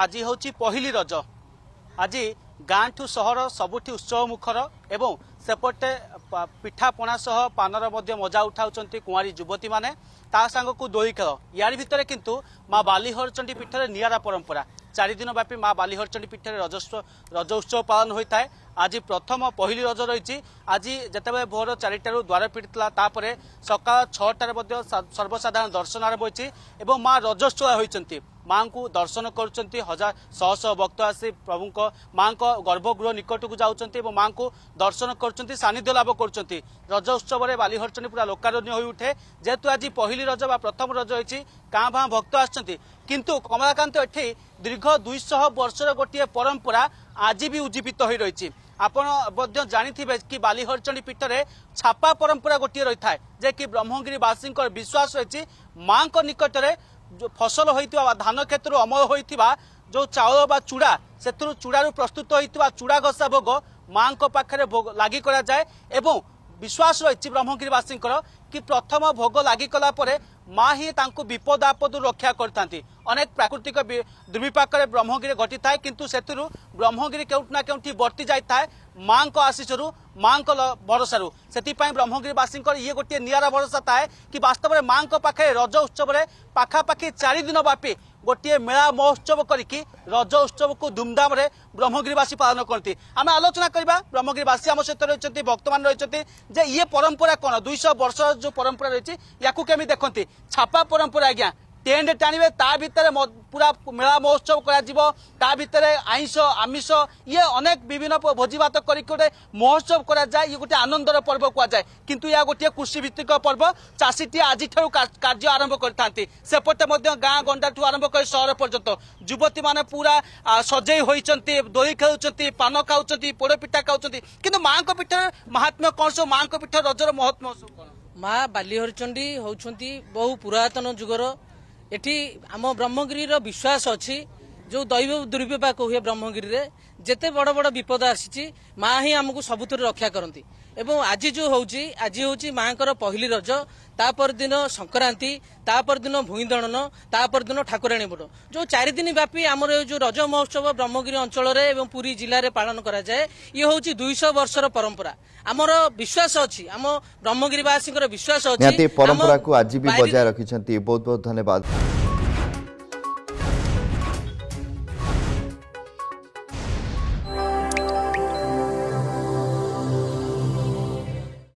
ଆଜି ହେଉଛି ପହିଲି ରଜ ଆଜି ଗାଁ ଠୁ ସହର ସବୁଠି ଉତ୍ସବ ମୁଖର ଏବଂ ସେପଟେ ପିଠାପଣା ସହ ପାନର ମଧ୍ୟ ମଜା ଉଠାଉଛନ୍ତି କୁଆଁରୀ ଯୁବତୀମାନେ ତା ସାଙ୍ଗକୁ ଦୋଳି ଖେଳ ଇଆରି ଭିତରେ କିନ୍ତୁ ମା ବାଲିହରଚଣ୍ଡୀ ପୀଠରେ ନିଆରା ପରମ୍ପରା চারিদিন ব্যাপী মা বালিহরচণ্ডী পীঠের রজ রজ উৎসব পালন হয়ে আজ প্রথম পহিলি রজ রয়েছে আজ যেতবে ভোর চারিটার দ্বার পিড়া তাপরে সকাল ছটার মধ্যে সর্বসাধারণ দর্শন আরম্ভ হয়েছে এবং মা রজস্থলা হয়েছেন মাঙ্কু দর্শন করছেন হাজার শহ শহ ভক্ত আসি প্রভুঙ্ক মাঙ্ক গর্ভগৃহ নিকটকু যাচ্ছেন এবং মাঙ্কু দর্শন করছেন সান্নিধ্য লাভ করছেন রজ উৎসবরে বালিহরচণ্ডী পুরা লোকারণ্য হয়ে উঠে যেহেতু আজ পহিলি রজ বা প্রথম রজ হয়েছে কাঁ ভাঁ ভক্ত আসছেন কিন্তু কমলাকান্ত এটি দীর্ঘ দুইশহ বর্ষর গোটিয়ে পরম্পরা আজি বি উজ্জীবিত হয়ে রয়েছে আপনার জাঁথিবে কি বালিহরচণ্ডী পীঠে ছাপা পরম্পরা গোটিয়ে রয়ে থাকে যে কি ব্রহ্মগিরিবাসী বিশ্বাস রয়েছে মাঙ্ক নিকটরে ফসল হয়ে ধান ক্ষেত্র অমল হয়ে যে চাউল বা চূড়া সেতু চূড়ার প্রস্তুত হয়ে চূড়া ঘষা ভোগ মাঙ্ক পাখে লাগি করা যায় এবং বিশ্বাস রয়েছে ব্রহ্মগিরিবাসীঙ্কর কি প্রথম ভোগ লাগিগলা পরে মা হি তাঁকু বিপদ আপদ রক্ষা করে থাকে অনেক প্রাকৃতিক দুর্বিপাকরে ব্রহ্মগিরি ঘটি থাকে কিন্তু সেতু ব্রহ্মগিরি কেউটি না কেউটি বর্তি যাই থাকে মাঙ্ক আশিষর মাঙ্ক ভরসার সেপাই ব্রহ্মগিরিবাসীঙ্কর ইয়ে গোটিয়ে নিয়ারা ভরসা থাকে কি বাস্তবরে মাঙ্ক পাখে রজ উৎসবরে পাখাপাখি চারিদিন ব্যাপী ଗୋଟିଏ ମେଳା ମହୋତ୍ସବ କରିକି ରଜ ଉତ୍ସବକୁ ଧୁମଧାମରେ ବ୍ରହ୍ମଗିରିବାସୀ ପାଳନ କରନ୍ତି ଆମେ ଆଲୋଚନା କରିବା ବ୍ରହ୍ମଗିରିବାସୀ ଆମ ସହିତ ରହିଛନ୍ତି ଭକ୍ତମାନେ ରହିଛନ୍ତି ଯେ ଇଏ ପରମ୍ପରା କ'ଣ ଦୁଇଶହ ବର୍ଷ ଯେଉଁ ପରମ୍ପରା ରହିଛି ୟାକୁ କେମିତି ଦେଖନ୍ତି ଛାପା ପରମ୍ପରା ଆଜ୍ଞା টেন্ট টাণিবে তা ভিতরে পুরা মেলা মহোৎসব କରାଯିବ তা ভিতরে আইঁষ আমিষ ইয়ে অনেক বিভিন্ন ভোজিভাত করি গোটে মহোৎসব করা যায় ইয়ে গোটে আনন্দর পর্ব কুযায় কিন্তু ইয়া গোটিয়ে কৃষিভিত্তিক পর্ব চাষীটি আজিঠার কার্য আরম্ভ করে থাকে সেপটে গাঁ গণ্ডাঠু আরম্ভ করে সহর পর্যন্ত যুবতী মানে পুরা সজেই হয়েছেন দই খাওছেন পান খাওছেন পোড়পিঠা খাওছেন কিন্তু মাঙ্ক পিঠার মাহাত্ম্য কম সব মাঙ্ক পিঠার রজর মহাত্ম্য সব কম মা বালি হরিচণ্ডী হচ্ছেন বহু পুরাতন যুগর ଏଠି ଆମ ବ୍ରହ୍ମଗିରିର ବିଶ୍ୱାସ ଅଛି ଯେଉଁ ଦୈବ ଦୁର୍ବିପାକ ହୁଏ ବ୍ରହ୍ମଗିରିରେ ଯେତେ ବଡ଼ ବଡ଼ ବିପଦ ଆସିଛି ମା ହିଁ ଆମକୁ ସବୁଥିରେ ରକ୍ଷା କରନ୍ତି ଏବଂ ଆଜି ଯେଉଁ ହେଉଛି ଆଜି ହେଉଛି ମାଙ୍କର ପହିଲି ରଜ ତା ପରଦିନ ସଂକ୍ରାନ୍ତି ତା ପରଦିନ ଭୂଇଁ ଦଣନ ତାପରେ ଦିନ ଠାକୁରାଣୀ ବଡ଼ ଯେଉଁ ଚାରିଦିନ ବ୍ୟାପି ଆମର ଏ ଯେଉଁ ରଜ ମହୋତ୍ସବ ବ୍ରହ୍ମଗିରି ଅଞ୍ଚଳରେ ଏବଂ ପୁରୀ ଜିଲ୍ଲାରେ ପାଳନ କରାଯାଏ ଇଏ ହେଉଛି ଦୁଇଶହ ବର୍ଷର ପରମ୍ପରା ଆମର ବିଶ୍ୱାସ ଅଛି ଆମ ବ୍ରହ୍ମଗିରିବାସୀଙ୍କର ବିଶ୍ୱାସ ଅଛି ପରମ୍ପରାକୁ ଆଜି ବି ବଜାୟ ରଖିଛନ୍ତି ବହୁତ ବହୁତ ଧନ୍ୟବାଦ